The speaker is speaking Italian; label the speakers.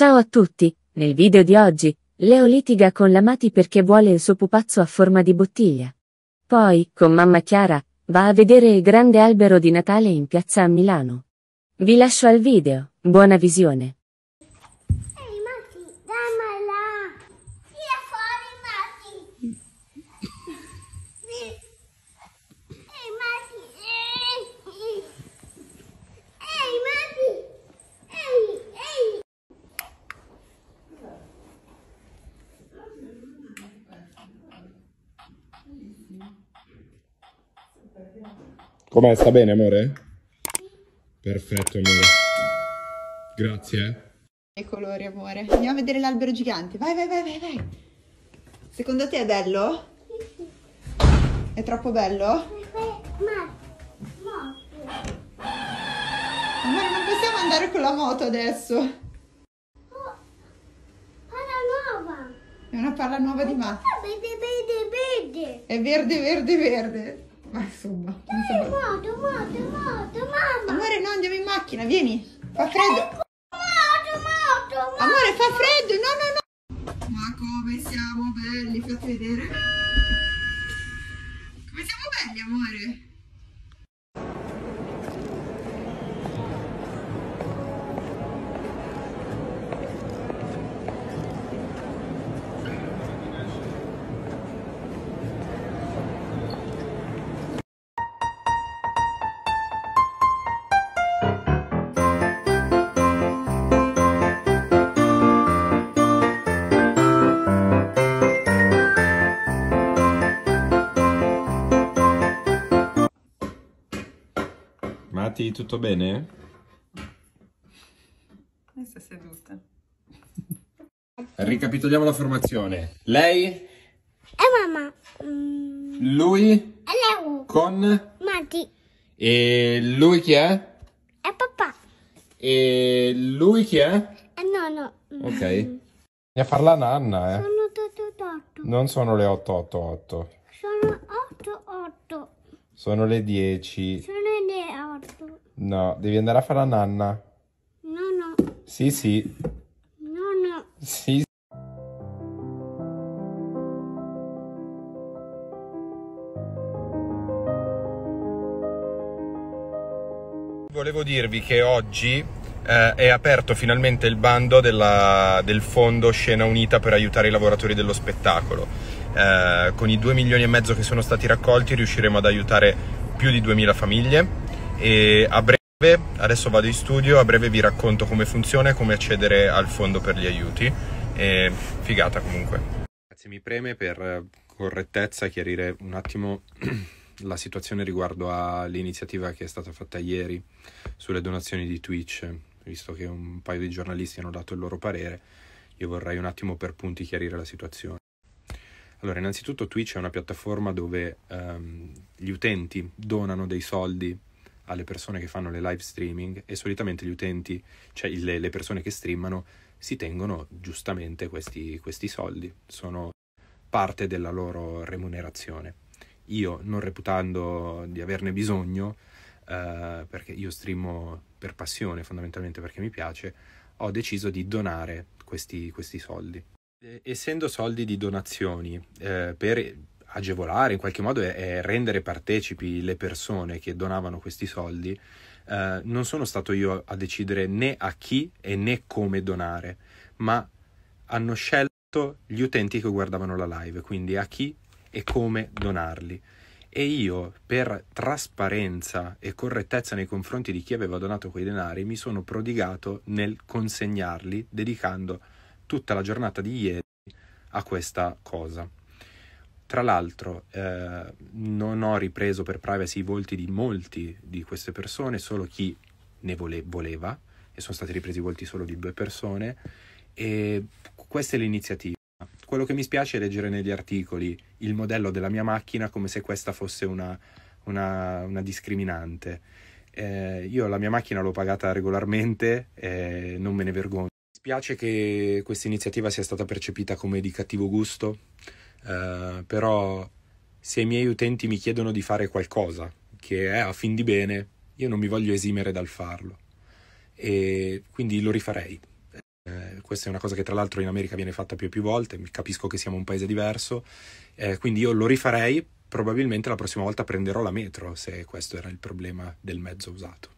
Speaker 1: Ciao a tutti, nel video di oggi, Leo litiga con l'amati perché vuole il suo pupazzo a forma di bottiglia. Poi, con mamma Chiara, va a vedere il grande albero di Natale in piazza a Milano. Vi lascio al video, buona visione. Com'è? Sta bene, amore? Perfetto, amore. Grazie. E eh. colori, amore. Andiamo a vedere l'albero gigante. Vai, vai, vai, vai, vai. Secondo te è bello? È troppo bello? Ma... Amore, non possiamo andare con la moto adesso. Oh, palla nuova. È una palla nuova di Matt. Verde, verde, verde. È verde, verde, verde. Ma insomma. Dai, sembra... moto, moto, moto, mamma. Amore, no, andiamo in macchina, vieni. Fa freddo. Ecco, moto, moto, Amore, fa freddo. No, no, no. Ma come siamo belli, fate vedere. Come siamo belli, amore. Katy, tutto bene? Mi sta seduta. Ricapitoliamo la formazione. Lei? È mamma. Mm. Lui? È Leo. Con? Mati. E lui chi è? È papà. E lui chi è? E eh, nonno. Ok. Andiamo mm. a farla nanna, eh. Sono 888. Non sono le 888. Sono 8-8. Sono le 10. Sono No, devi andare a fare la nanna. No, no. Sì, sì. No, no. Sì. sì. Volevo dirvi che oggi eh, è aperto finalmente il bando della, del fondo Scena Unita per aiutare i lavoratori dello spettacolo. Eh, con i 2 milioni e mezzo che sono stati raccolti riusciremo ad aiutare più di 2.000 famiglie e a breve, adesso vado in studio, a breve vi racconto come funziona e come accedere al fondo per gli aiuti. E figata comunque. Grazie, mi preme per eh, correttezza chiarire un attimo la situazione riguardo all'iniziativa che è stata fatta ieri sulle donazioni di Twitch, visto che un paio di giornalisti hanno dato il loro parere, io vorrei un attimo per punti chiarire la situazione. Allora, innanzitutto Twitch è una piattaforma dove ehm, gli utenti donano dei soldi alle persone che fanno le live streaming e solitamente gli utenti, cioè le, le persone che streamano, si tengono giustamente questi, questi soldi, sono parte della loro remunerazione. Io, non reputando di averne bisogno, eh, perché io streamo per passione fondamentalmente perché mi piace, ho deciso di donare questi, questi soldi. Essendo soldi di donazioni, eh, per agevolare, in qualche modo è, è rendere partecipi le persone che donavano questi soldi, eh, non sono stato io a decidere né a chi e né come donare, ma hanno scelto gli utenti che guardavano la live, quindi a chi e come donarli. E io, per trasparenza e correttezza nei confronti di chi aveva donato quei denari, mi sono prodigato nel consegnarli, dedicando tutta la giornata di ieri a questa cosa. Tra l'altro eh, non ho ripreso per privacy i volti di molti di queste persone, solo chi ne vole- voleva e sono stati ripresi i volti solo di due persone e questa è l'iniziativa. Quello che mi spiace è leggere negli articoli il modello della mia macchina come se questa fosse una, una, una discriminante. Eh, io la mia macchina l'ho pagata regolarmente e non me ne vergogno. Mi spiace che questa iniziativa sia stata percepita come di cattivo gusto eh, però se i miei utenti mi chiedono di fare qualcosa che è a fin di bene, io non mi voglio esimere dal farlo e quindi lo rifarei. Eh, questa è una cosa che tra l'altro in America viene fatta più e più volte, capisco che siamo un paese diverso, eh, quindi io lo rifarei, probabilmente la prossima volta prenderò la metro se questo era il problema del mezzo usato.